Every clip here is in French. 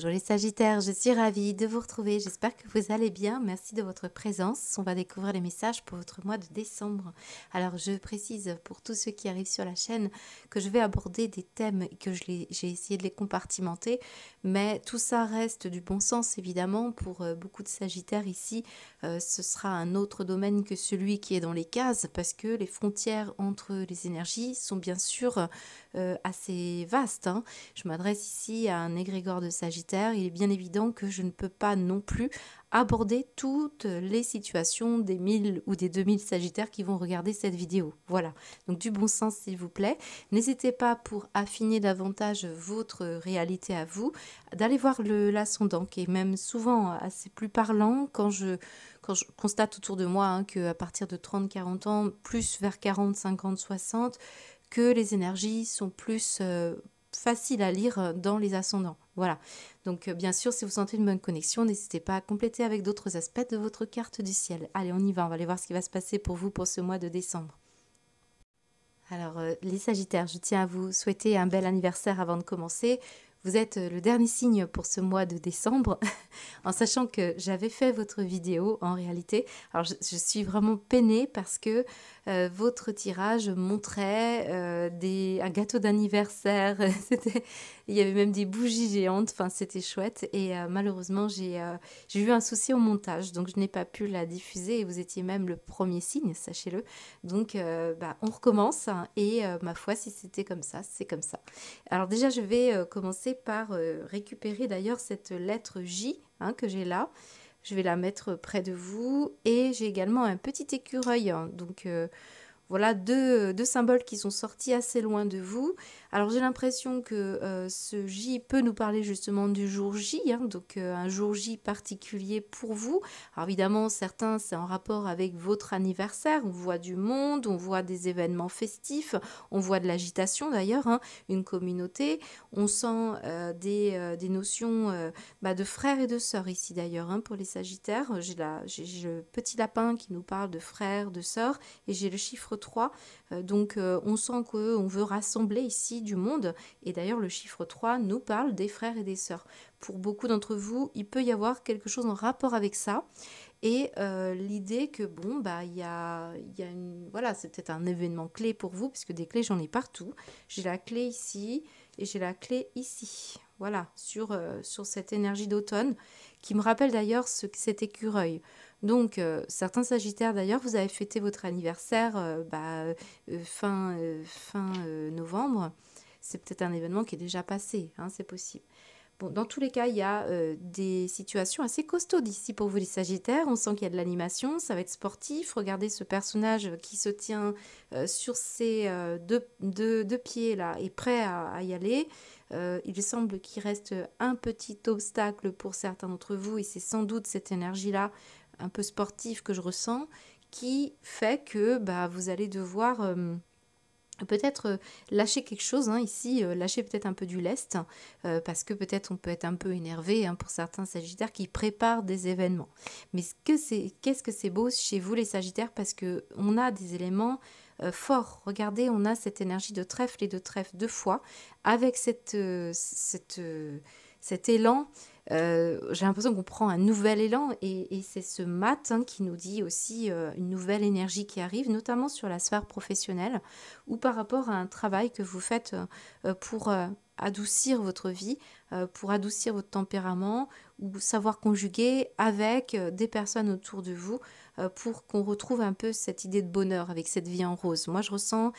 Bonjour les Sagittaires, je suis ravie de vous retrouver. J'espère que vous allez bien. Merci de votre présence. On va découvrir les messages pour votre mois de décembre. Alors je précise pour tous ceux qui arrivent sur la chaîne que je vais aborder des thèmes que j'ai essayé de les compartimenter, mais tout ça reste du bon sens évidemment pour euh, beaucoup de Sagittaires ici. Euh, ce sera un autre domaine que celui qui est dans les cases parce que les frontières entre les énergies sont bien sûr euh, assez vastes. Hein. Je m'adresse ici à un égrégore de Sagittaires il est bien évident que je ne peux pas non plus aborder toutes les situations des 1000 ou des 2000 sagittaires qui vont regarder cette vidéo. Voilà, donc du bon sens s'il vous plaît. N'hésitez pas pour affiner davantage votre réalité à vous, d'aller voir l'ascendant qui est même souvent assez plus parlant quand je, constate autour de moi hein, qu'à partir de 30-40 ans, plus vers 40, 50, 60, que les énergies sont plus... Euh, facile à lire euh, dans les ascendants. Voilà. Donc euh, bien sûr, si vous sentez une bonne connexion, n'hésitez pas à compléter avec d'autres aspects de votre carte du ciel. Allez, on y va, on va aller voir ce qui va se passer pour vous pour ce mois de décembre. Alors euh, les Sagittaires, je tiens à vous souhaiter un bel anniversaire avant de commencer. Vous êtes le dernier signe pour ce mois de décembre, en sachant que j'avais fait votre vidéo en réalité. Alors je, suis vraiment peinée parce que euh, votre tirage montrait euh, des, un gâteau d'anniversaire. il y avait même des bougies géantes. Enfin, c'était chouette. Et euh, malheureusement, j'ai, eu un souci au montage, donc je n'ai pas pu la diffuser. Et vous étiez même le premier signe, sachez-le. Donc, bah, on recommence. et ma foi, si c'était comme ça, c'est comme ça. Alors déjà, je vais commencer par récupérer d'ailleurs cette lettre J hein, que j'ai là. Je vais la mettre près de vous. Et j'ai également un petit écureuil. Hein. donc euh, voilà deux, euh, deux, symboles qui sont sortis assez loin de vous. Alors j'ai l'impression que euh, ce J peut nous parler justement du jour J, hein, donc euh, un jour J particulier pour vous. Alors évidemment, certains, c'est en rapport avec votre anniversaire. On voit du monde, on voit des événements festifs, on voit de l'agitation d'ailleurs, hein, une communauté. On sent euh, des, notions bah, de frères et de sœurs ici d'ailleurs hein, pour les Sagittaires. J'ai le petit lapin qui nous parle de frères, de sœurs, et j'ai le chiffre 3. donc on sent qu'on veut rassembler ici du monde. Et d'ailleurs, le chiffre 3 nous parle des frères et des sœurs. Pour beaucoup d'entre vous, il peut y avoir quelque chose en rapport avec ça. Et euh, l'idée que, bon, bah, il y a, y a une, Voilà, c'est peut-être un événement clé pour vous, puisque des clés, j'en ai partout. J'ai la clé ici et j'ai la clé ici. Voilà, sur, euh, sur cette énergie d'automne, qui me rappelle d'ailleurs ce, cet écureuil. Donc, euh, certains Sagittaires d'ailleurs, vous avez fêté votre anniversaire bah, fin, fin novembre c'est peut-être un événement qui est déjà passé, hein, c'est possible. Bon, dans tous les cas, il y a euh, des situations assez costaudes ici pour vous les Sagittaires. On sent qu'il y a de l'animation, ça va être sportif. Regardez ce personnage qui se tient euh, sur ses euh, deux, pieds là et prêt à, y aller. il semble qu'il reste un petit obstacle pour certains d'entre vous et c'est sans doute cette énergie-là un peu sportive que je ressens qui fait que bah, vous allez devoir peut-être euh, lâcher quelque chose hein, ici, euh, lâcher peut-être un peu du lest, euh, parce que peut-être on peut être un peu énervé hein, pour certains Sagittaires qui préparent des événements. Mais qu'est-ce que c'est beau chez vous les Sagittaires, parce que on a des éléments forts. Regardez, on a cette énergie de trèfle et de trèfle deux fois, avec cette cet élan euh, j'ai l'impression qu'on prend un nouvel élan et, c'est ce matin hein, qui nous dit aussi euh, une nouvelle énergie qui arrive, notamment sur la sphère professionnelle ou par rapport à un travail que vous faites euh, pour adoucir votre vie, pour adoucir votre tempérament ou savoir conjuguer avec des personnes autour de vous euh, pour qu'on retrouve un peu cette idée de bonheur avec cette vie en rose. Moi, je ressens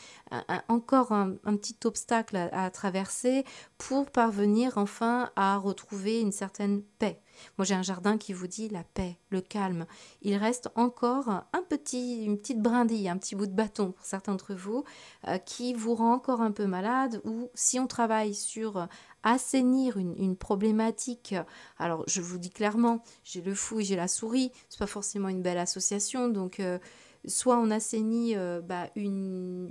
encore un, petit obstacle à traverser pour parvenir enfin à retrouver une certaine paix. Moi, j'ai un jardin qui vous dit la paix, le calme. Il reste encore un petit, une petite brindille, un petit bout de bâton pour certains d'entre vous, euh, qui vous rend encore un peu malade. Ou si on travaille sur assainir une, problématique, alors je vous dis clairement, j'ai le fou et j'ai la souris. C'est pas forcément une belle association, donc. Euh, soit on assainit euh, bah, une,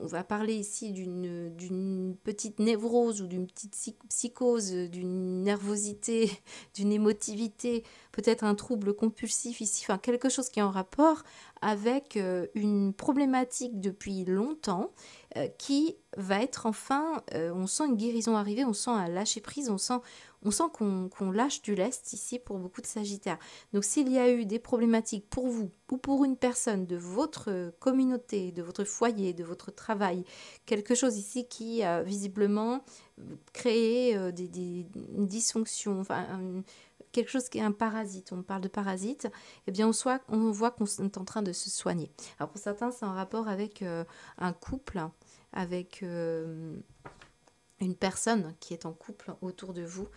on va parler ici d'une, d'une petite névrose ou d'une petite psychose, d'une nervosité, d'une émotivité, peut-être un trouble compulsif ici, enfin quelque chose qui est en rapport avec euh, une problématique depuis longtemps euh, qui va être enfin, on sent une guérison arriver, on sent un lâcher prise, on sent, on sent qu'on lâche du lest ici pour beaucoup de Sagittaires. Donc s'il y a eu des problématiques pour vous ou pour une personne de votre communauté, de votre foyer, de votre travail, quelque chose ici qui a visiblement créé euh, des, dysfonctions, enfin, quelque chose qui est un parasite, on parle de parasite, eh bien on, soit, on voit qu'on est en train de se soigner. Alors pour certains, c'est en rapport avec euh, un couple, avec... Euh, une personne qui est en couple autour de vous.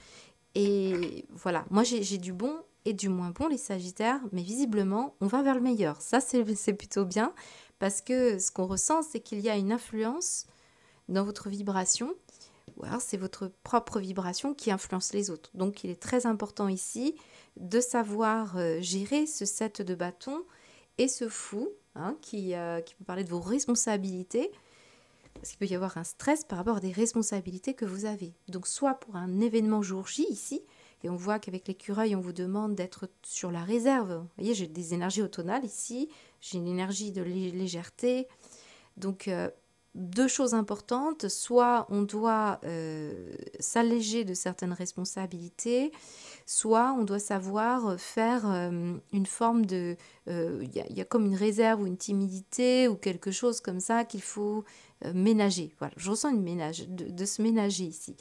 Et voilà, moi j'ai du bon et du moins bon les Sagittaires, mais visiblement on va vers le meilleur. Ça c'est plutôt bien parce que ce qu'on ressent c'est qu'il y a une influence dans votre vibration ou c'est votre propre vibration qui influence les autres. Donc il est très important ici de savoir euh, gérer ce set de bâtons et ce fou hein, qui, euh, qui peut parler de vos responsabilités parce qu'il peut y avoir un stress par rapport à des responsabilités que vous avez. Donc soit pour un événement jour J ici, et on voit qu'avec l'écureuil, on vous demande d'être sur la réserve. Vous voyez, j'ai des énergies automnales ici, j'ai une énergie de légèreté. Donc euh, deux choses importantes, soit on doit euh, s'alléger de certaines responsabilités, soit on doit savoir faire euh, une forme de... Il y, a comme une réserve ou une timidité ou quelque chose comme ça qu'il faut euh, ménager. Voilà, je ressens une ménage, de, se ménager ici.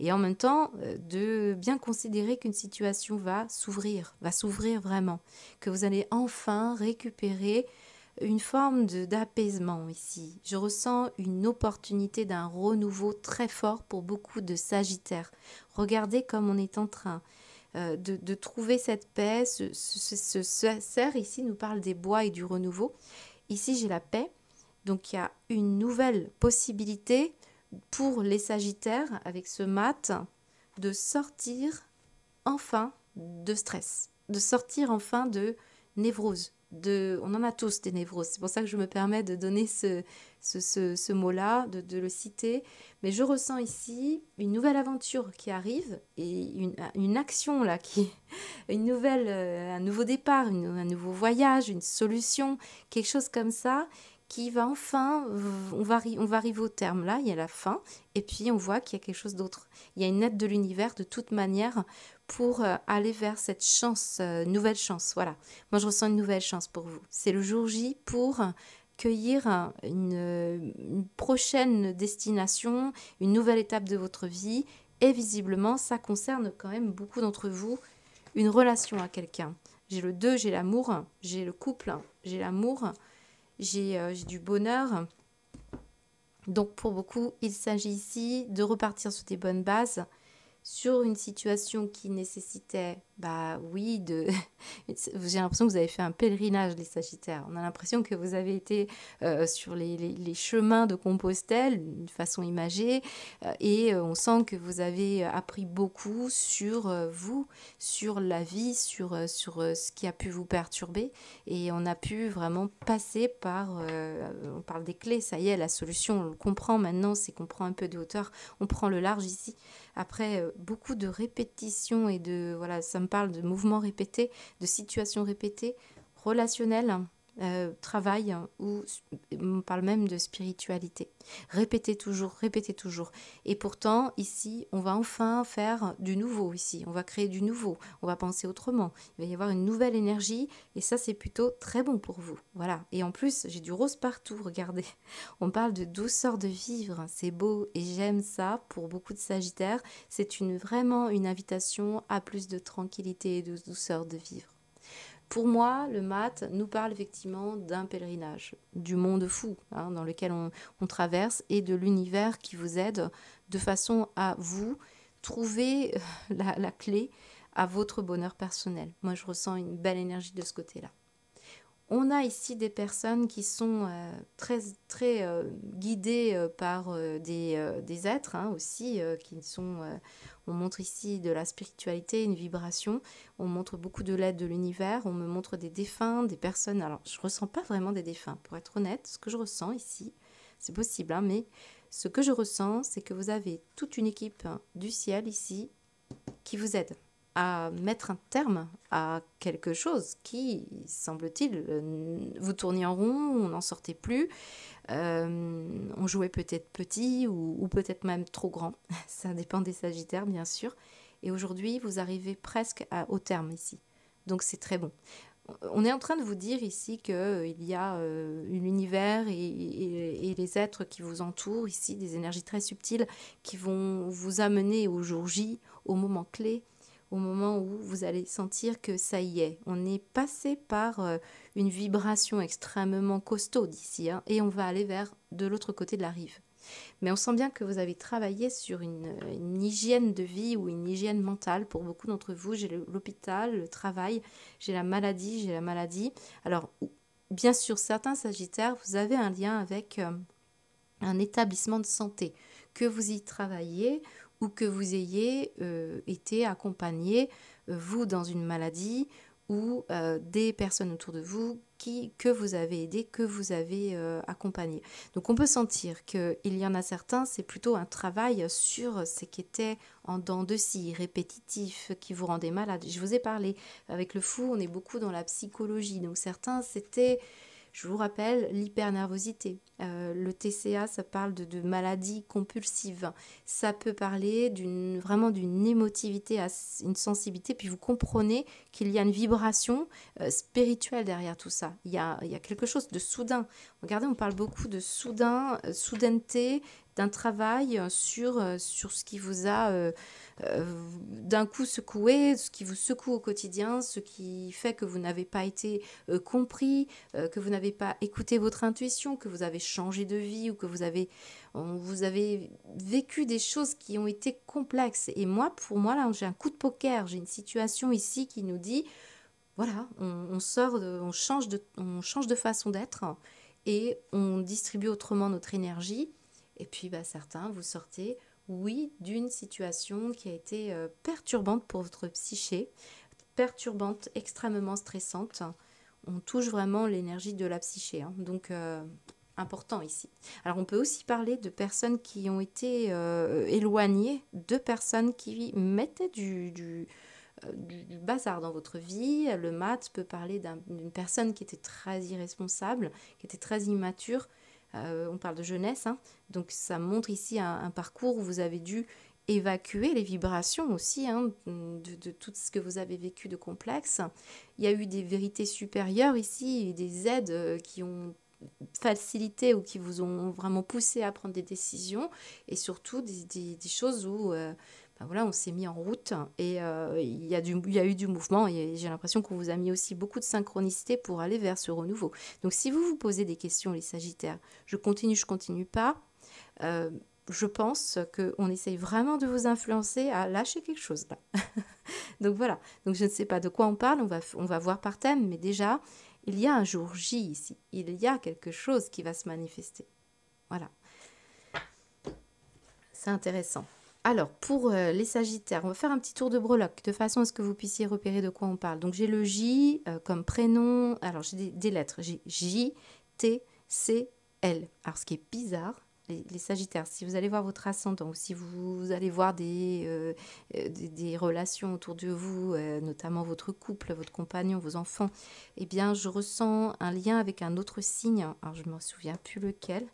Et en même temps, euh, de bien considérer qu'une situation va s'ouvrir, va s'ouvrir vraiment, que vous allez enfin récupérer une forme d'apaisement ici. Je ressens une opportunité d'un renouveau très fort pour beaucoup de Sagittaires. Regardez comme on est en train euh, de, trouver cette paix. Ce, serre ce cerf ici nous parle des bois et du renouveau. Ici, j'ai la paix donc il y a une nouvelle possibilité pour les Sagittaires avec ce mat de sortir enfin de stress, de sortir enfin de névrose. on en a tous des névroses, c'est pour ça que je me permets de donner ce, mot-là, de, le citer. Mais je ressens ici une nouvelle aventure qui arrive et une, action là, qui, une nouvelle, euh, un nouveau départ, un nouveau voyage, une solution, quelque chose comme ça qui va enfin, on va, on va arriver au terme là, il y a la fin, et puis on voit qu'il y a quelque chose d'autre. Il y a une aide de l'univers de toute manière pour euh, aller vers cette chance, euh, nouvelle chance. Voilà, moi je ressens une nouvelle chance pour vous. C'est le jour J pour cueillir une, une prochaine destination, une nouvelle étape de votre vie, et visiblement ça concerne quand même beaucoup d'entre vous une relation à quelqu'un. J'ai le 2, j'ai l'amour, j'ai le couple, j'ai l'amour, euh, j'ai du bonheur. Donc pour beaucoup, il s'agit ici de repartir sur des bonnes bases sur une situation qui nécessitait, bah oui, de... j'ai l'impression que vous avez fait un pèlerinage, les Sagittaires. On a l'impression que vous avez été euh, sur les, chemins de Compostelle, d'une façon imagée, euh, et euh, on sent que vous avez appris beaucoup sur vous, sur la vie, sur, sur ce qui a pu vous perturber, et on a pu vraiment passer par, on parle des clés, ça y est, la solution, on comprend maintenant, c'est qu'on prend un peu de hauteur, on prend le large ici. Après, euh, beaucoup de répétitions et de... Voilà, ça me parle de mouvements répétés, de situations répétées, relationnelles euh, travail hein, ou on parle même de spiritualité. Répétez toujours, répétez toujours. Et pourtant, ici, on va enfin faire du nouveau ici. On va créer du nouveau. On va penser autrement. Il va y avoir une nouvelle énergie et ça, c'est plutôt très bon pour vous. Voilà. Et en plus, j'ai du rose partout. Regardez. On parle de douceur de vivre. C'est beau et j'aime ça pour beaucoup de Sagittaires. C'est une, vraiment une invitation à plus de tranquillité et de douceur de vivre. Pour moi, le mat nous parle effectivement d'un pèlerinage, du monde fou hein, dans lequel on, traverse et de l'univers qui vous aide de façon à vous trouver euh, la clé à votre bonheur personnel. Moi, je ressens une belle énergie de ce côté-là. On a ici des personnes qui sont euh, très, très euh, guidées euh, par des, des, êtres hein, aussi, qui sont... on montre ici de la spiritualité, une vibration, on montre beaucoup de l'aide de l'univers, on me montre des défunts, des personnes... Alors, je ressens pas vraiment des défunts, pour être honnête, ce que je ressens ici, c'est possible, hein, mais ce que je ressens, c'est que vous avez toute une équipe hein, du ciel ici qui vous aide à mettre un terme à quelque chose qui, semble-t-il, euh, vous tourniez en rond, on n'en sortait plus, euh, on jouait peut-être petit ou, peut-être même trop grand, ça dépend des Sagittaires bien sûr, et aujourd'hui vous arrivez presque à, au terme ici, donc c'est très bon. On est en train de vous dire ici qu'il euh, y a l'univers et, et, les êtres qui vous entourent ici, des énergies très subtiles qui vont vous amener au jour J, au moment clé, au moment où vous allez sentir que ça y est, on est passé par euh, une vibration extrêmement costaud d'ici, hein, et on va aller vers de l'autre côté de la rive. Mais on sent bien que vous avez travaillé sur une, euh, hygiène de vie ou une hygiène mentale. Pour beaucoup d'entre vous, j'ai l'hôpital, le travail, j'ai la maladie, j'ai la maladie. Alors, bien sûr, certains Sagittaires, vous avez un lien avec euh, un établissement de santé, que vous y travaillez ou que vous ayez euh, été accompagné, euh, vous, dans une maladie ou euh, des personnes autour de vous qui, que vous avez aidé, que vous avez accompagné. Donc on peut sentir qu'il y en a certains, c'est plutôt un travail sur ce qui était en dents de scie, répétitif, qui vous rendait malade. Je vous ai parlé, avec le fou, on est beaucoup dans la psychologie. Donc certains, c'était... Je vous rappelle l'hypernervosité. Euh, le TCA, ça parle de, maladies maladie compulsive. Ça peut parler vraiment d'une émotivité, à une sensibilité. Puis vous comprenez qu'il y a une vibration euh, spirituelle derrière tout ça. Il y, a, quelque chose de soudain. Regardez, on parle beaucoup de soudain, euh, soudaineté d'un travail euh, sur, euh, sur ce qui vous a euh, d'un coup secoué, ce qui vous secoue au quotidien, ce qui fait que vous n'avez pas été compris, que vous n'avez pas écouté votre intuition, que vous avez changé de vie ou que vous avez, vous avez vécu des choses qui ont été complexes. Et moi, pour moi, là, j'ai un coup de poker, j'ai une situation ici qui nous dit, voilà, on, sort, on, change de, on change de façon d'être et on distribue autrement notre énergie et puis bah, certains, vous sortez, oui, d'une situation qui a été euh, perturbante pour votre psyché, perturbante, extrêmement stressante. On touche vraiment l'énergie de la psyché. Hein. donc euh, important ici. Alors on peut aussi parler de personnes qui ont été euh, éloignées, de personnes qui mettaient du, du, bazar dans votre vie. Le mat peut parler d'une personne qui était très irresponsable, qui était très immature, euh, on parle de jeunesse, hein. donc ça montre ici un, parcours où vous avez dû évacuer les vibrations aussi hein, de, tout ce que vous avez vécu de complexe. Il y a eu des vérités supérieures ici, des aides euh, qui ont facilité ou qui vous ont vraiment poussé à prendre des décisions et surtout des, choses où... Euh, bah voilà, on s'est mis en route et euh, il, y a il y a eu du mouvement et j'ai l'impression qu'on vous a mis aussi beaucoup de synchronicité pour aller vers ce renouveau. Donc si vous vous posez des questions, les Sagittaires, je continue, je continue pas, euh, je pense qu'on essaye vraiment de vous influencer à lâcher quelque chose Donc voilà, Donc, je ne sais pas de quoi on parle, on va, on va voir par thème, mais déjà, il y a un jour J ici, il y a quelque chose qui va se manifester. Voilà. C'est intéressant. Alors, pour euh, les Sagittaires, on va faire un petit tour de breloque, de façon à ce que vous puissiez repérer de quoi on parle. Donc, j'ai le J euh, comme prénom. Alors, j'ai des, lettres. J'ai J, T, C, L. Alors, ce qui est bizarre, les, Sagittaires, si vous allez voir votre ascendant ou si vous, allez voir euh, des, relations autour de vous, notamment votre couple, votre compagnon, vos enfants, eh bien, je ressens un lien avec un autre signe. Alors, je ne me souviens plus lequel.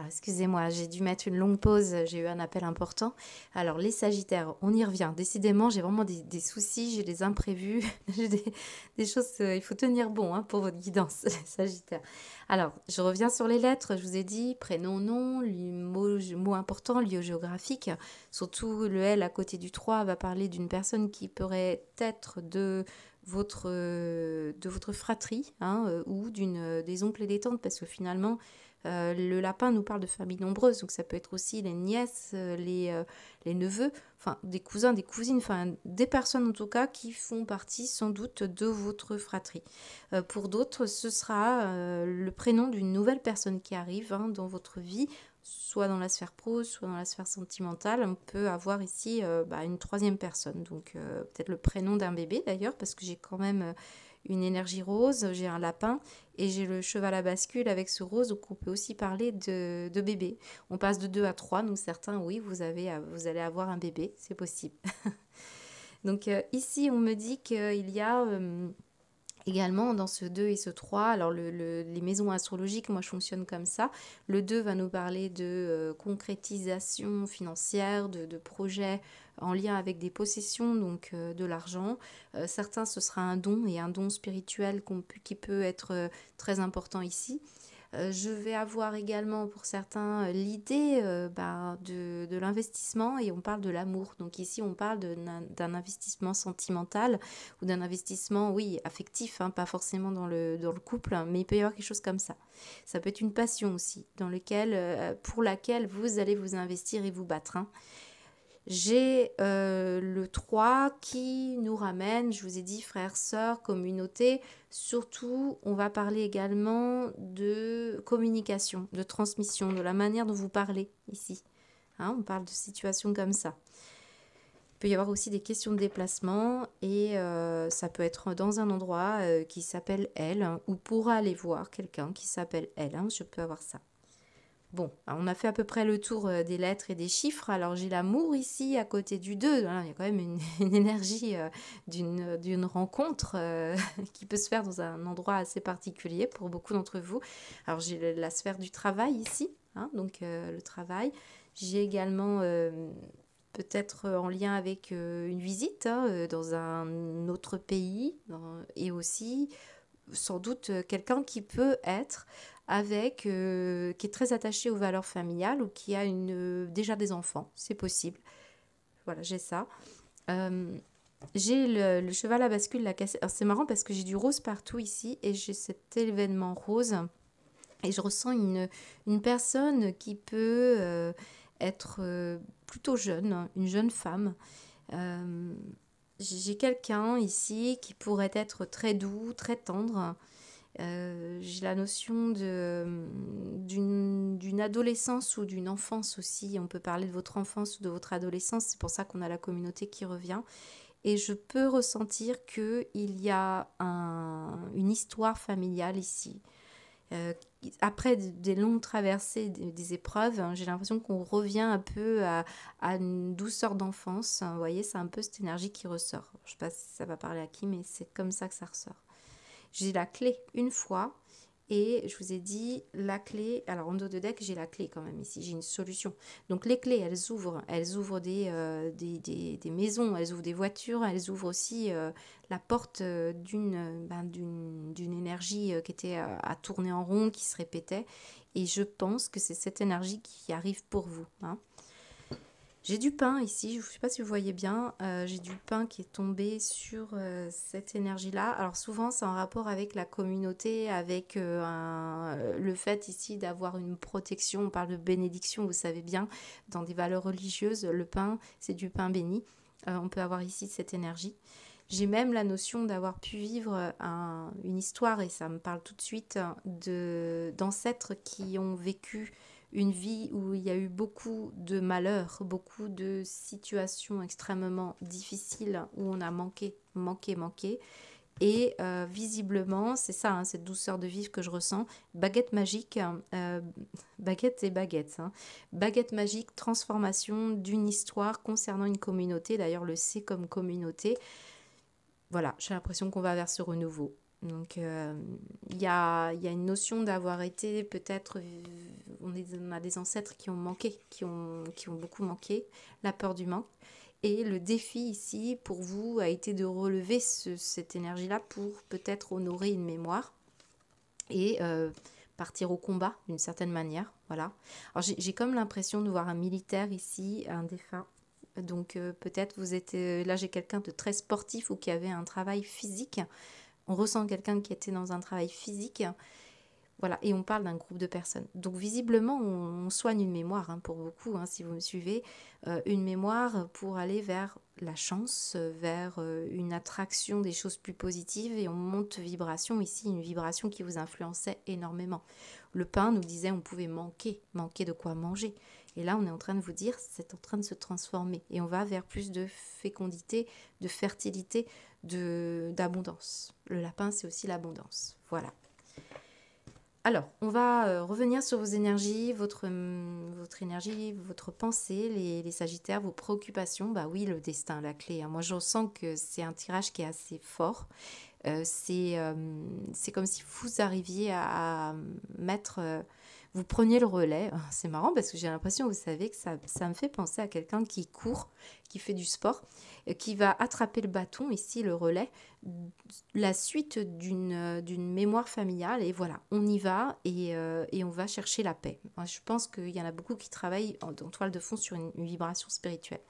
Ah, excusez-moi, j'ai dû mettre une longue pause, j'ai eu un appel important. Alors les Sagittaires, on y revient. Décidément, j'ai vraiment des, soucis, j'ai des imprévus, j'ai des, choses, euh, il faut tenir bon hein, pour votre guidance, les Sagittaires. Alors, je reviens sur les lettres, je vous ai dit prénom, nom, mot, mot important, lieu géographique. Surtout le L à côté du 3 va parler d'une personne qui pourrait être de votre, de votre fratrie hein, euh, ou d'une euh, des oncles et des tantes, parce que finalement euh, le lapin nous parle de familles nombreuses, donc ça peut être aussi les nièces, euh, les, euh, les neveux, enfin des cousins, des cousines, enfin des personnes en tout cas qui font partie sans doute de votre fratrie. pour d'autres, ce sera le prénom d'une nouvelle personne qui arrive hein, dans votre vie, soit dans la sphère prose, soit dans la sphère sentimentale, on peut avoir ici bah, une troisième personne. Donc peut-être le prénom d'un bébé d'ailleurs, parce que j'ai quand même une énergie rose, j'ai un lapin et j'ai le cheval à bascule avec ce rose. Donc on peut aussi parler de, de bébé. On passe de 2 à 3, donc certains, oui, vous, avez, vous allez avoir un bébé, c'est possible. donc euh, ici, on me dit qu'il y a... Euh, Également, dans ce 2 et ce 3, alors les maisons astrologiques, moi je fonctionne comme ça. Le 2 va nous parler de euh, concrétisation financière, de, projets en lien avec des possessions, donc euh, de l'argent. Euh, certains, ce sera un don et un don spirituel qui peut être très important ici. Euh, je vais avoir également pour certains euh, l'idée euh, ben, de, l'investissement et on parle de l'amour. Donc ici, on parle d'un investissement sentimental ou d'un investissement, oui, affectif, hein, pas forcément dans le, couple, hein, mais il peut y avoir quelque chose comme ça. Ça peut être une passion aussi, dans lequel, pour laquelle vous allez vous investir et vous battre. Hein. J'ai euh, le 3 qui nous ramène, je vous ai dit, frères, sœurs, communauté. Surtout, on va parler également de communication, de transmission, de la manière dont vous parlez ici. Hein, on parle de situations comme ça. Il peut y avoir aussi des questions de déplacement et euh, ça peut être dans un endroit euh, qui s'appelle elle hein, ou pour aller voir quelqu'un qui s'appelle elle. Hein, je peux avoir ça. Bon, on a fait à peu près le tour euh, des lettres et des chiffres. Alors j'ai l'amour ici à côté du 2. il y a quand même une, énergie euh, euh, d'une rencontre qui peut se faire dans un endroit assez particulier pour beaucoup d'entre vous. Alors j'ai la sphère du travail ici, hein, donc le travail. J'ai également peut-être en lien avec une visite hein, dans un autre pays et aussi sans doute quelqu'un qui peut être avec euh, qui est très attaché aux valeurs familiales ou qui a une, euh, déjà des enfants, c'est possible. Voilà, j'ai ça. Euh, j'ai le, cheval à bascule, la C'est marrant parce que j'ai du rose partout ici et j'ai cet événement rose. Et je ressens une, personne qui peut être plutôt jeune, hein, une jeune femme. j'ai quelqu'un ici qui pourrait être très doux, très tendre. Euh, j'ai la notion euh, d'une adolescence ou d'une enfance aussi. On peut parler de votre enfance ou de votre adolescence. C'est pour ça qu'on a la communauté qui revient et je peux ressentir que il y a un, une histoire familiale ici. Euh, après des longues traversées, des, épreuves, hein, j'ai l'impression qu'on revient un peu à, à une douceur d'enfance. vous voyez, c'est un peu cette énergie qui ressort. Je ne sais pas si ça va parler à qui, mais c'est comme ça que ça ressort. J'ai la clé une fois et je vous ai dit la clé. Alors en dos de deck, j'ai la clé quand même ici, j'ai une solution. Donc les clés, elles ouvrent, elles ouvrent des, euh, des, maisons, elles ouvrent des voitures, elles ouvrent aussi euh, la porte euh, ben, d'une d'une énergie qui était à tourner en rond, qui se répétait. Et je pense que c'est cette énergie qui arrive pour vous. Hein. J'ai du pain ici, je ne sais pas si vous voyez bien, euh, j'ai du pain qui est tombé sur euh, cette énergie-là. Alors souvent c'est en rapport avec la communauté, avec euh, le fait ici d'avoir une protection, on parle de bénédiction, vous savez bien, dans des valeurs religieuses, le pain c'est du pain béni, on peut avoir ici cette énergie. J'ai même la notion d'avoir pu vivre une histoire, et ça me parle tout de suite, d'ancêtres qui ont vécu une vie où il y a eu beaucoup de malheurs, beaucoup de situations extrêmement difficiles où on a manqué, manqué, manqué. Et euh, visiblement, c'est ça, hein, cette douceur de vivre que je ressens. Baguette magique, euh, baguette et baguette. Hein. Baguette magique, transformation d'une histoire concernant une communauté. D'ailleurs, le C comme communauté. Voilà, j'ai l'impression qu'on va vers ce renouveau. Donc euh, il y, a, y, a, une notion d'avoir été peut-être, on, a des ancêtres qui ont manqué, qui ont, qui ont beaucoup manqué, la peur du manque. Et le défi ici pour vous a été de relever cette énergie-là pour peut-être honorer une mémoire et euh, partir au combat d'une certaine manière. Voilà. Alors j'ai comme l'impression de voir un militaire ici, un défunt. Donc euh, peut-être vous étiez, là j'ai quelqu'un de très sportif ou qui avait un travail physique on ressent quelqu'un qui était dans un travail physique. Voilà, et on parle d'un groupe de personnes. Donc visiblement, on, soigne une mémoire hein, pour beaucoup, hein, si vous me suivez, euh, une mémoire pour aller vers la chance, vers euh, une attraction des choses plus positives, et on monte vibration ici, une vibration qui vous influençait énormément. Le pain nous disait on pouvait manquer, manquer de quoi manger. Et là, on est en train de vous dire, c'est en train de se transformer. Et on va vers plus de fécondité, de fertilité, d'abondance. Le lapin, c'est aussi l'abondance. Voilà. Alors, on va euh, revenir sur vos énergies, votre, mm, votre énergie, votre pensée, les, les, Sagittaires, vos préoccupations. Bah oui, le destin, la clé. Hein. Moi, je sens que c'est un tirage qui est assez fort. Euh, euh, c'est comme si vous arriviez à, mettre vous preniez le relais. Ah, c'est marrant parce que j'ai l'impression, vous savez, que ça, me fait penser à quelqu'un qui court, qui fait du sport, euh, qui va attraper le bâton, ici le relais, la suite d'une, euh, mémoire familiale. Et voilà, on y va et, euh, on va chercher la paix. Je pense qu'il y en a beaucoup qui travaillent en, toile de fond sur une vibration spirituelle.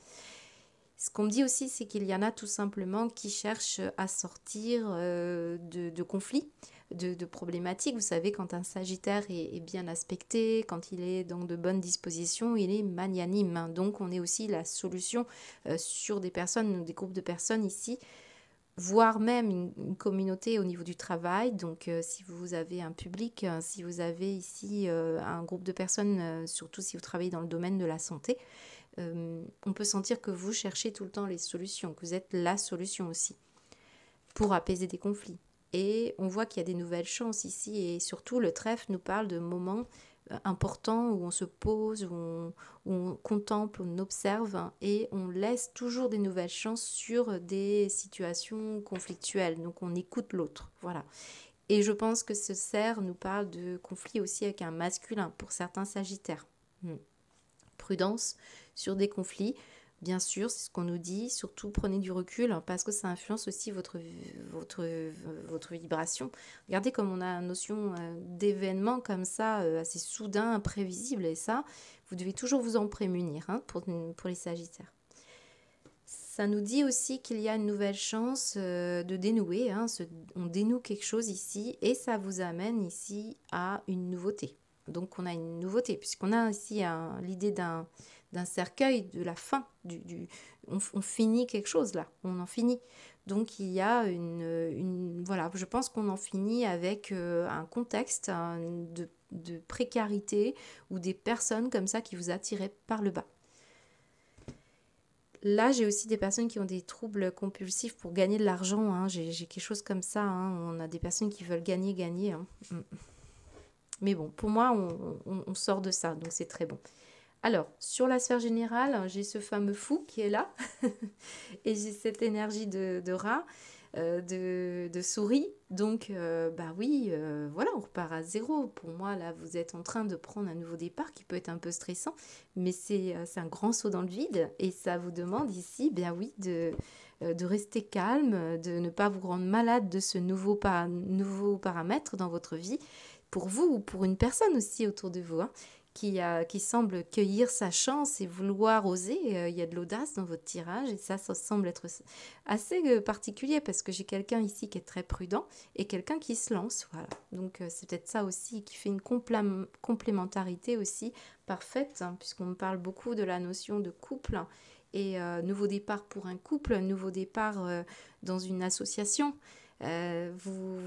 Ce qu'on me dit aussi, c'est qu'il y en a tout simplement qui cherchent à sortir euh, de, conflits, de, problématiques. Vous savez, quand un Sagittaire est, bien aspecté, quand il est dans de bonnes dispositions, il est magnanime. Hein. Donc on est aussi la solution euh, sur des personnes, des groupes de personnes ici voire même une, communauté au niveau du travail. Donc euh, si vous avez un public, si vous avez ici un groupe de personnes, surtout si vous travaillez dans le domaine de la santé, euh, on peut sentir que vous cherchez tout le temps les solutions, que vous êtes la solution aussi pour apaiser des conflits. Et on voit qu'il y a des nouvelles chances ici et surtout le trèfle nous parle de moments euh, importants où on se pose, où on, contemple, on observe et on laisse toujours des nouvelles chances sur des situations conflictuelles. Donc on écoute l'autre. Voilà. Et je pense que ce cerf nous parle de conflits aussi avec un masculin pour certains sagittaires. Hmm prudence sur des conflits. Bien sûr, c'est ce qu'on nous dit. Surtout, prenez du recul hein, parce que ça influence aussi votre, votre, votre vibration. Regardez comme on a une notion euh, d'événement comme ça, euh, assez soudain, imprévisible. Et ça, vous devez toujours vous en prémunir hein, pour, pour les Sagittaires. Ça nous dit aussi qu'il y a une nouvelle chance euh, de dénouer. Hein, on dénoue quelque chose ici et ça vous amène ici à une nouveauté. Donc on a une nouveauté, puisqu'on a ici hein, l'idée d'un, cercueil, de la fin. Du, on, finit quelque chose là, on en finit. Donc il y a une... voilà, je pense qu'on en finit avec euh, un contexte de, précarité ou des personnes comme ça qui vous attiraient par le bas. Là, j'ai aussi des personnes qui ont des troubles compulsifs pour gagner de l'argent. Hein. J'ai, quelque chose comme ça. Hein. On a des personnes qui veulent gagner, gagner. Mm. Mais bon, pour moi, on, sort de ça, donc c'est très bon. Alors, sur la sphère générale, j'ai ce fameux fou qui est là, et j'ai cette énergie de, rat, euh, de, souris. Donc, ben bah oui, euh, voilà, on repart à zéro. Pour moi, là, vous êtes en train de prendre un nouveau départ qui peut être un peu stressant, mais c'est un grand saut dans le vide, et ça vous demande ici, bien oui, de, rester calme, de ne pas vous rendre malade de ce nouveau, nouveau paramètre dans votre vie pour vous ou pour une personne aussi autour de vous hein, qui, a euh, qui semble cueillir sa chance et vouloir oser. Euh, il y a de l'audace dans votre tirage et ça, ça semble être assez euh, particulier parce que j'ai quelqu'un ici qui est très prudent et quelqu'un qui se lance. Voilà. Donc c'est peut-être ça aussi qui fait une complémentarité aussi parfaite hein, puisqu'on parle beaucoup de la notion de couple et nouveau départ pour un couple, nouveau départ dans une association. Euh, vous,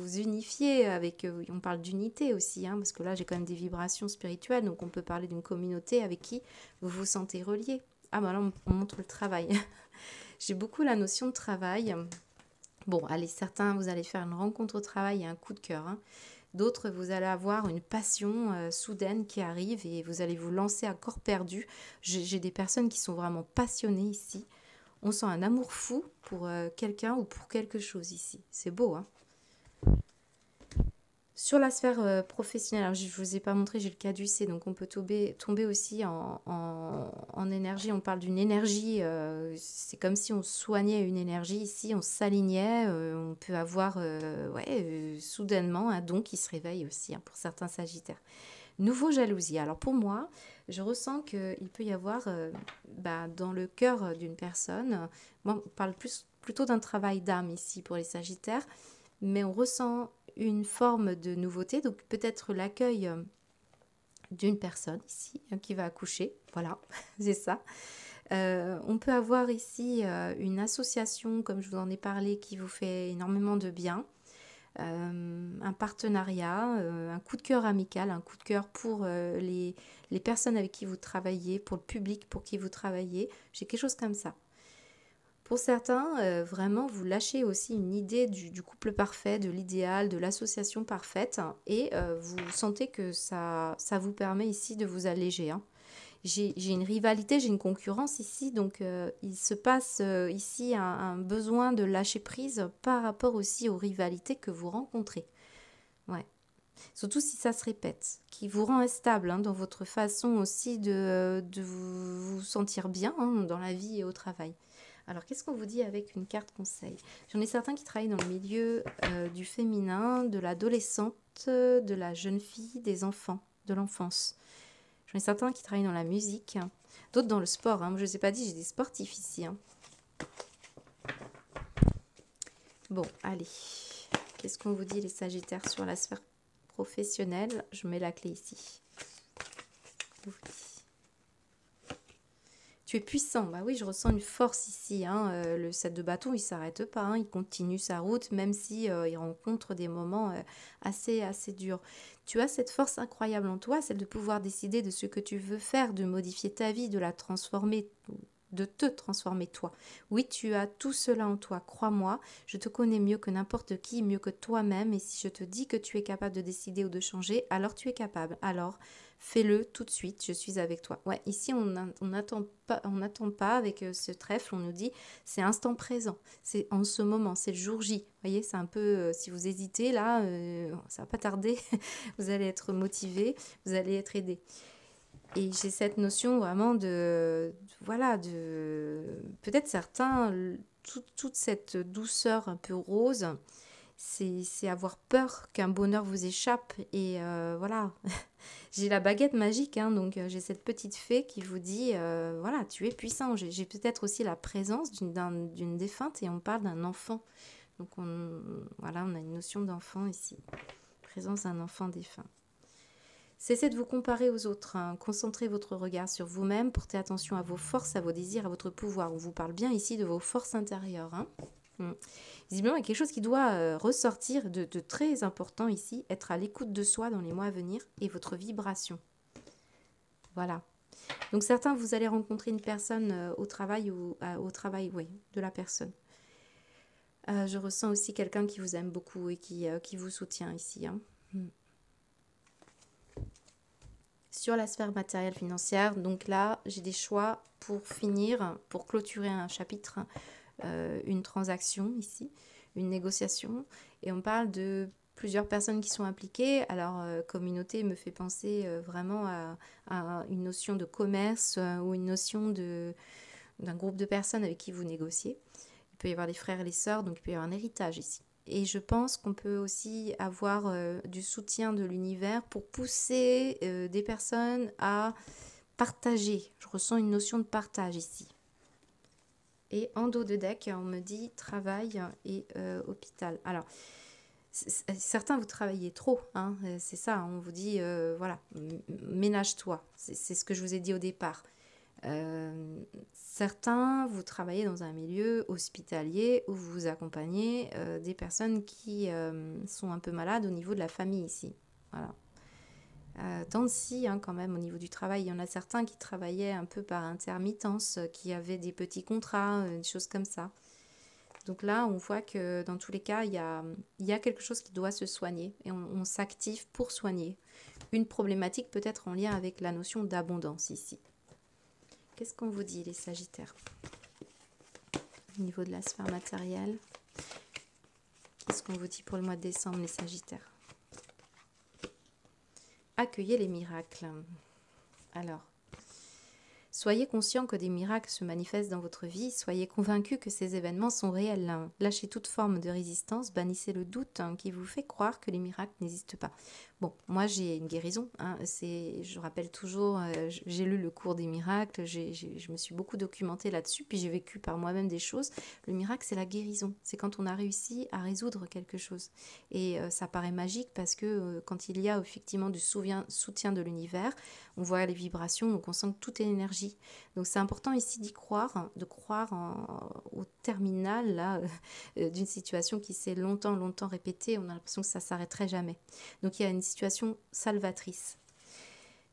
vous unifiez avec, euh, on parle d'unité aussi, hein, parce que là j'ai quand même des vibrations spirituelles, donc on peut parler d'une communauté avec qui vous vous sentez relié. Ah ben là on, montre le travail. j'ai beaucoup la notion de travail. Bon, allez, certains, vous allez faire une rencontre au travail et un coup de cœur. Hein. D'autres, vous allez avoir une passion euh, soudaine qui arrive et vous allez vous lancer à corps perdu. J'ai des personnes qui sont vraiment passionnées ici. On sent un amour fou pour euh, quelqu'un ou pour quelque chose ici. C'est beau, hein. sur la sphère euh, professionnelle, alors je ne vous ai pas montré, j'ai le C. donc on peut tomber, aussi en, énergie. On parle d'une énergie, euh, c'est comme si on soignait une énergie ici, on s'alignait, on peut avoir soudainement un don qui se réveille aussi hein, pour certains sagittaires. Nouveau jalousie. Alors pour moi, je ressens qu'il peut y avoir euh, bah, dans le cœur d'une personne, moi on parle plus, plutôt d'un travail d'âme ici pour les Sagittaires, mais on ressent une forme de nouveauté, donc peut-être l'accueil euh, d'une personne ici hein, qui va accoucher, voilà, c'est ça. Euh, on peut avoir ici une association, comme je vous en ai parlé, qui vous fait énormément de bien. Euh, un partenariat, euh, un coup de cœur amical, un coup de cœur pour euh, les, personnes avec qui vous travaillez, pour le public pour qui vous travaillez. J'ai quelque chose comme ça. Pour certains, vraiment, vous lâchez aussi une idée du, couple parfait, de l'idéal, de l'association parfaite, hein, et vous sentez que ça, ça vous permet ici de vous alléger. Hein j'ai une rivalité, j'ai une concurrence ici, donc euh, il se passe euh, ici un, besoin de lâcher prise par rapport aussi aux rivalités que vous rencontrez. Ouais. Surtout si ça se répète, qui vous rend instable hein, dans votre façon aussi de, vous, sentir bien hein, dans la vie et au travail. Alors, qu'est-ce qu'on vous dit avec une carte conseil J'en ai certains qui travaillent dans le milieu euh, du féminin, de l'adolescente, de la jeune fille, des enfants, de l'enfance. J'en ai certains qui travaillent dans la musique, hein. d'autres dans le sport. Hein. je ne vous ai pas dit, j'ai des sportifs ici. Hein. Bon, allez. Qu'est-ce qu'on vous dit les Sagittaires sur la sphère professionnelle Je mets la clé ici. Tu es puissant. Bah oui, je ressens une force ici. Hein. Euh, le set de bâton, il s'arrête pas. Hein. Il continue sa route, même si euh, il rencontre des moments euh, assez, assez durs. Tu as cette force incroyable en toi, celle de pouvoir décider de ce que tu veux faire, de modifier ta vie, de la transformer, de te transformer toi. Oui, tu as tout cela en toi, crois-moi, je te connais mieux que n'importe qui, mieux que toi-même, et si je te dis que tu es capable de décider ou de changer, alors tu es capable. Alors, fais-le tout de suite, je suis avec toi. Ouais, ici, on n'attend pas, on n'attend pas avec euh, ce trèfle, on nous dit, c'est instant présent, c'est en ce moment, c'est le jour J. Vous voyez, c'est un peu, euh, si vous hésitez, là, ça euh, ça va pas tarder, vous allez être motivé, vous allez être aidé. Et j'ai cette notion vraiment de, voilà, de, peut-être certains, toute cette douceur un peu rose, c'est avoir peur qu'un bonheur vous échappe. Et euh, voilà, j'ai la baguette magique, hein, donc euh, j'ai cette petite fée qui vous dit, euh, voilà, tu es puissant. J'ai peut-être aussi la présence d'une défunte et on parle d'un enfant. Donc on, voilà, on a une notion d'enfant ici, présence d'un enfant défunt. Cessez de vous comparer aux autres, hein. concentrez votre regard sur vous-même, portez attention à vos forces, à vos désirs, à votre pouvoir. On vous parle bien ici de vos forces intérieures. Hein. Mm. Visiblement, il y a quelque chose qui doit euh, ressortir de, très important ici, être à l'écoute de soi dans les mois à venir et votre vibration. Voilà. Donc certains, vous allez rencontrer une personne euh, au travail ou euh, au travail, oui, de la personne. je ressens aussi quelqu'un qui vous aime beaucoup et qui, qui vous soutient ici. Hein. Mm. Sur la sphère matérielle financière, donc là, j'ai des choix pour finir, pour clôturer un chapitre, euh, une transaction ici, une négociation. Et on parle de plusieurs personnes qui sont impliquées. Alors, euh, communauté me fait penser euh, vraiment à, une notion de commerce ou une notion de, d'un groupe de personnes avec qui vous négociez. Il peut y avoir des frères et les sœurs, donc il peut y avoir un héritage ici. Et je pense qu'on peut aussi avoir euh, du soutien de l'univers pour pousser euh, des personnes à partager. Je ressens une notion de partage ici. Et en dos de deck, on me dit travail et euh, hôpital. Alors, certains, vous travaillez trop, hein, c'est ça, on vous dit, voilà, ménage-toi, c'est ce que je vous ai dit au départ. Euh, certains, vous travaillez dans un milieu hospitalier où vous accompagnez euh, des personnes qui euh, sont un peu malades au niveau de la famille ici. Voilà. tant si, hein, quand même, au niveau du travail, il y en a certains qui travaillaient un peu par intermittence, qui avaient des petits contrats, des choses comme ça. Donc là, on voit que dans tous les cas, il y a, quelque chose qui doit se soigner et on s'active pour soigner. Une problématique peut-être en lien avec la notion d'abondance ici. Qu'est-ce qu'on vous dit les Sagittaires Au niveau de la sphère matérielle, qu'est-ce qu'on vous dit pour le mois de décembre les Sagittaires Accueillez les miracles. Alors, Soyez conscient que des miracles se manifestent dans votre vie, soyez convaincu que ces événements sont réels. Hein. Lâchez toute forme de résistance, bannissez le doute hein, qui vous fait croire que les miracles n'existent pas. Bon, moi j'ai une guérison, hein. c'est, je rappelle toujours, euh, j'ai lu le cours des miracles, je me suis beaucoup documentée là-dessus, puis j'ai vécu par moi-même des choses. Le miracle, c'est la guérison, c'est quand on a réussi à résoudre quelque chose. Et euh, ça paraît magique parce que euh, quand il y a effectivement du soutien de l'univers, on voit les vibrations, on sent toute l'énergie. Donc c'est important ici d'y croire, de croire au terminal euh, d'une situation qui s'est longtemps, longtemps répétée. On a l'impression que ça s'arrêterait jamais. Donc il y a une situation salvatrice.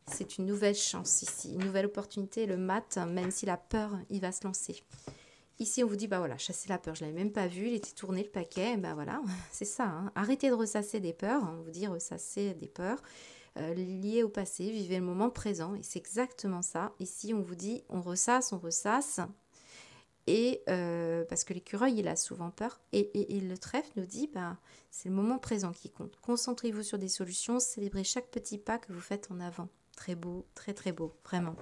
C'est une nouvelle chance ici, une nouvelle opportunité. Le mat, même si la peur, il va se lancer. Ici, on vous dit, bah voilà, chasser la peur, je ne l'avais même pas vu, il était tourné le paquet, bah voilà, c'est ça. Hein. Arrêtez de ressasser des peurs, on vous dit ressasser des peurs. Euh, lié au passé, vivez le moment présent. Et c'est exactement ça. Ici, on vous dit, on ressasse, on ressasse. Et euh, parce que l'écureuil, il a souvent peur. Et, et, le trèfle nous dit, bah, c'est le moment présent qui compte. Concentrez-vous sur des solutions, célébrez chaque petit pas que vous faites en avant. Très beau, très très beau, vraiment.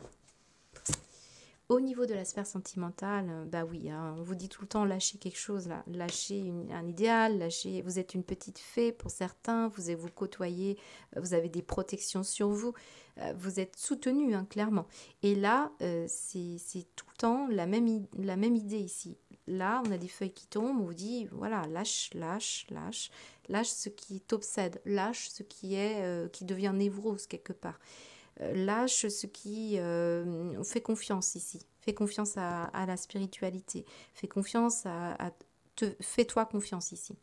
Au niveau de la sphère sentimentale, euh, bah oui, hein, on vous dit tout le temps lâchez quelque chose, là, lâchez un idéal, lâchez, vous êtes une petite fée pour certains, vous vous côtoyez, euh, vous avez des protections sur vous, euh, vous êtes soutenu hein, clairement. Et là, c'est tout le temps la même, idée ici. Là, on a des feuilles qui tombent, on vous dit voilà, lâche, lâche, lâche, lâche ce qui t'obsède, lâche ce qui est, qui devient névrose quelque part. Euh, lâche ce qui euh, fait confiance ici. Fais confiance à, la spiritualité. Fais confiance à, te, fais-toi confiance ici.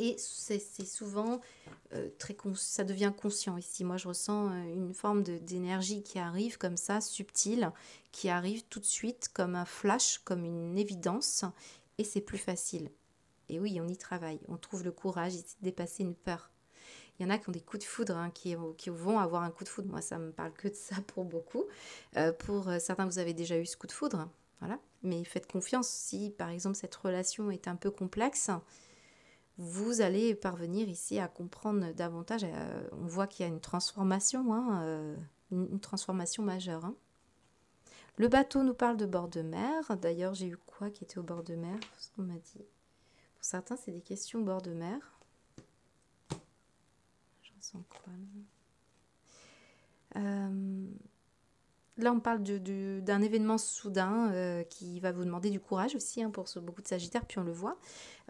Et c'est souvent euh, très ça devient conscient ici. Moi, je ressens euh, une forme d'énergie qui arrive comme ça, subtile, qui arrive tout de suite comme un flash, comme une évidence, et c'est plus facile. Et oui, on y travaille. On trouve le courage ici de dépasser une peur. Il y en a qui ont des coups de foudre, hein, euh, qui, vont avoir un coup de foudre. Moi, ça me parle que de ça pour beaucoup. Euh, pour euh, certains, vous avez déjà eu ce coup de foudre. Voilà. Mais faites confiance, si par exemple cette relation est un peu complexe, vous allez parvenir ici à comprendre davantage. on voit qu'il y a une transformation, hein, une, transformation majeure. Hein. Le bateau nous parle de bord de mer. D'ailleurs, j'ai eu quoi qui était au bord de mer Ce m'a dit. Pour certains, c'est des questions bord de mer. Euh, là, on parle d'un événement soudain euh, qui va vous demander du courage aussi hein, pour beaucoup de Sagittaires, puis on le voit.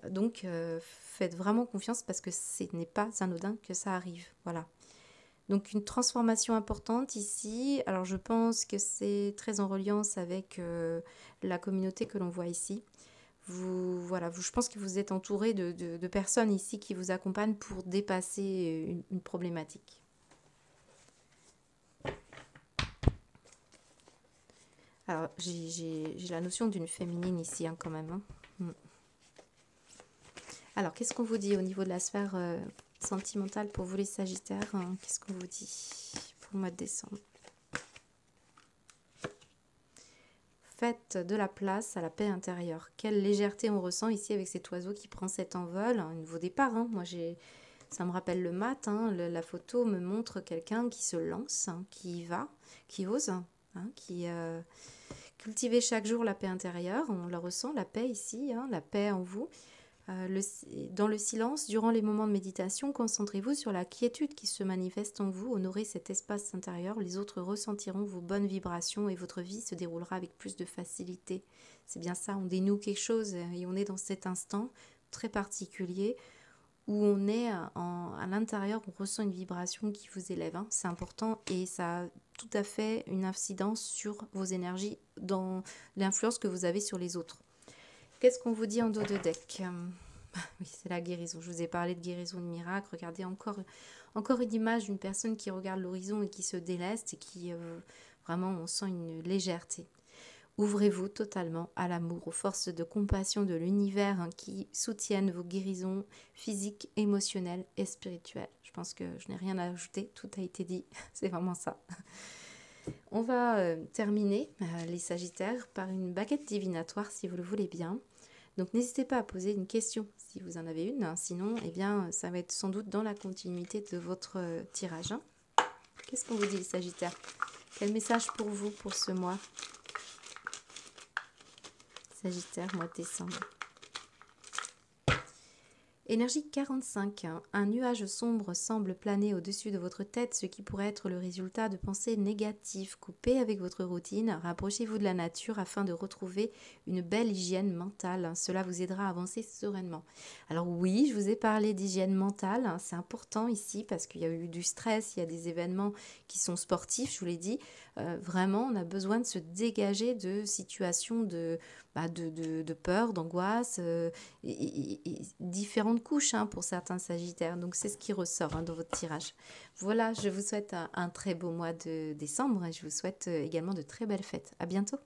Euh, donc, faites vraiment confiance parce que ce n'est pas anodin que ça arrive. Voilà. Donc, une transformation importante ici. Alors, je pense que c'est très en reliance avec la communauté que l'on voit ici voilà, je pense que vous êtes entouré de, personnes ici qui vous accompagnent pour dépasser une, problématique. Alors, j'ai la notion d'une féminine ici, hein, quand même. Hein. Mm. Alors, qu'est-ce qu'on vous dit au niveau de la sphère euh, sentimentale pour vous les Sagittaires hein? Qu'est-ce qu'on vous dit pour le mois de décembre faites de la place à la paix intérieure. Quelle légèreté on ressent ici avec cet oiseau qui prend cet envol, un hein, nouveau départ. Hein. Moi, j'ai, ça me rappelle le matin hein. la photo me montre quelqu'un qui se lance, hein, qui va, qui ose, qui euh, cultive chaque jour la paix intérieure. On la ressent, la paix ici, la paix en vous. Euh, dans le silence, durant les moments de méditation, concentrez-vous sur la quiétude qui se manifeste en vous, honorez cet espace intérieur, les autres ressentiront vos bonnes vibrations et votre vie se déroulera avec plus de facilité. C'est bien ça, on dénoue quelque chose et on est dans cet instant très particulier où on est à l'intérieur, on ressent une vibration qui vous élève. Hein. C'est important et ça a tout à fait une incidence sur vos énergies, dans l'influence que vous avez sur les autres. Qu'est-ce qu'on vous dit en dos de deck euh, Oui, c'est la guérison. Je vous ai parlé de guérison de miracle. Regardez encore, encore une image d'une personne qui regarde l'horizon et qui se déleste et qui euh, vraiment on sent une légèreté. Ouvrez-vous totalement à l'amour, aux forces de compassion de l'univers hein, qui soutiennent vos guérisons physiques, émotionnelles et spirituelles. Je pense que je n'ai rien à ajouter, tout a été dit, c'est vraiment ça. On va euh, terminer les Sagittaires par une baguette divinatoire si vous le voulez bien. Donc n'hésitez pas à poser une question si vous en avez une. Sinon, eh bien, ça va être sans doute dans la continuité de votre euh, tirage. Hein. Qu'est-ce qu'on vous dit, Sagittaire Quel message pour vous pour ce mois Sagittaire, mois de décembre. Énergie 45. Un nuage sombre semble planer au-dessus de votre tête, ce qui pourrait être le résultat de pensées négatives. Coupez avec votre routine, rapprochez-vous de la nature afin de retrouver une belle hygiène mentale. Cela vous aidera à avancer sereinement. Alors oui, je vous ai parlé d'hygiène mentale. C'est important ici parce qu'il y a eu du stress, il y a des événements qui sont sportifs, je vous l'ai dit. Euh, vraiment, on a besoin de se dégager de situations de, bah, de, peur, d'angoisse, euh, et, différentes couches hein, pour certains sagittaires. Donc c'est ce qui ressort hein, dans votre tirage. Voilà, je vous souhaite un, un très beau mois de décembre et je vous souhaite euh, également de très belles fêtes. À bientôt.